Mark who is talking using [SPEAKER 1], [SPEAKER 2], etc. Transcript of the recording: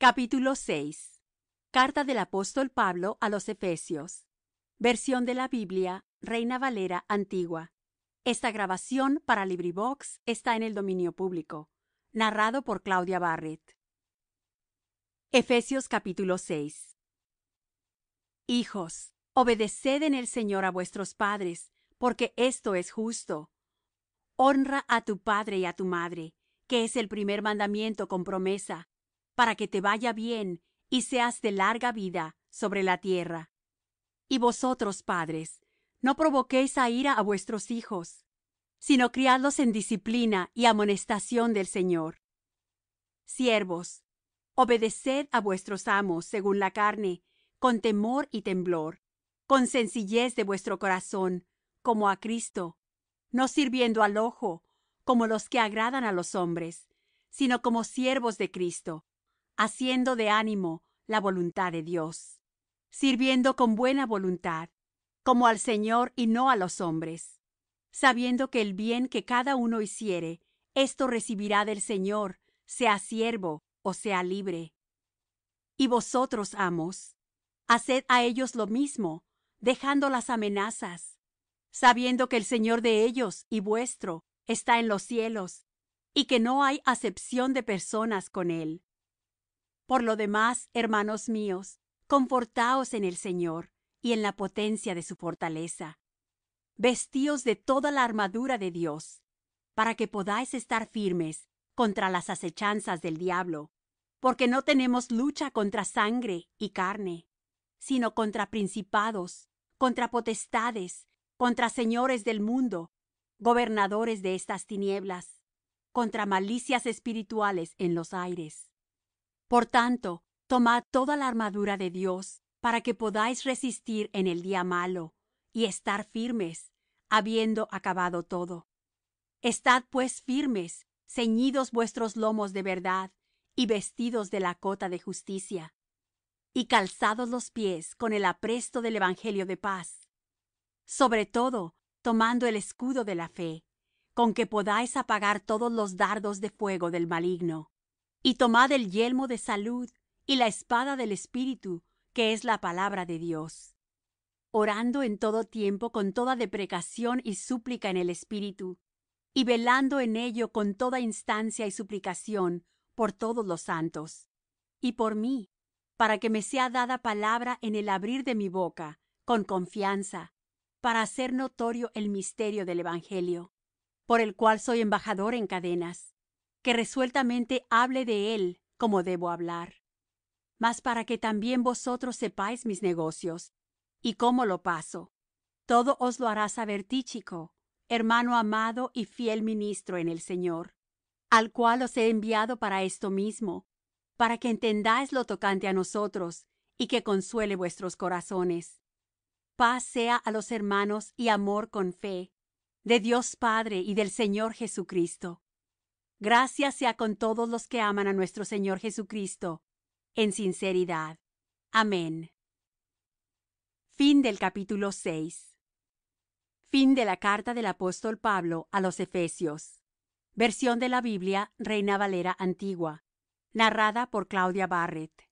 [SPEAKER 1] Capítulo 6 Carta del apóstol Pablo a los Efesios Versión de la Biblia, Reina Valera Antigua Esta grabación para LibriVox está en el dominio público. Narrado por Claudia Barrett Efesios capítulo 6 Hijos, obedeced en el Señor a vuestros padres, porque esto es justo. Honra a tu padre y a tu madre, que es el primer mandamiento con promesa, para que te vaya bien y seas de larga vida sobre la tierra y vosotros padres no provoquéis a ira a vuestros hijos sino criadlos en disciplina y amonestación del señor siervos obedeced a vuestros amos según la carne con temor y temblor con sencillez de vuestro corazón como a cristo no sirviendo al ojo como los que agradan a los hombres sino como siervos de cristo haciendo de ánimo la voluntad de dios sirviendo con buena voluntad como al señor y no á los hombres sabiendo que el bien que cada uno hiciere esto recibirá del señor sea siervo ó sea libre y vosotros amos haced á ellos lo mismo dejando las amenazas sabiendo que el señor de ellos y vuestro está en los cielos y que no hay acepción de personas con él por lo demás hermanos míos confortaos en el señor y en la potencia de su fortaleza vestíos de toda la armadura de dios para que podáis estar firmes contra las asechanzas del diablo porque no tenemos lucha contra sangre y carne sino contra principados contra potestades contra señores del mundo gobernadores de estas tinieblas contra malicias espirituales en los aires por tanto tomad toda la armadura de dios para que podáis resistir en el día malo y estar firmes habiendo acabado todo estad pues firmes ceñidos vuestros lomos de verdad y vestidos de la cota de justicia y calzados los pies con el apresto del evangelio de paz sobre todo tomando el escudo de la fe con que podáis apagar todos los dardos de fuego del maligno y tomad el yelmo de salud y la espada del espíritu que es la palabra de dios orando en todo tiempo con toda deprecación y súplica en el espíritu y velando en ello con toda instancia y suplicación por todos los santos y por mí para que me sea dada palabra en el abrir de mi boca con confianza para hacer notorio el misterio del evangelio por el cual soy embajador en cadenas que resueltamente hable de él como debo hablar mas para que también vosotros sepáis mis negocios y cómo lo paso todo os lo hará saber tíchico hermano amado y fiel ministro en el señor al cual os he enviado para esto mismo para que entendáis lo tocante á nosotros y que consuele vuestros corazones paz sea á los hermanos y amor con fe de dios padre y del señor jesucristo Gracias sea con todos los que aman a nuestro Señor Jesucristo, en sinceridad. Amén. Fin del capítulo 6. Fin de la carta del apóstol Pablo a los Efesios. Versión de la Biblia, Reina Valera Antigua. Narrada por Claudia Barrett.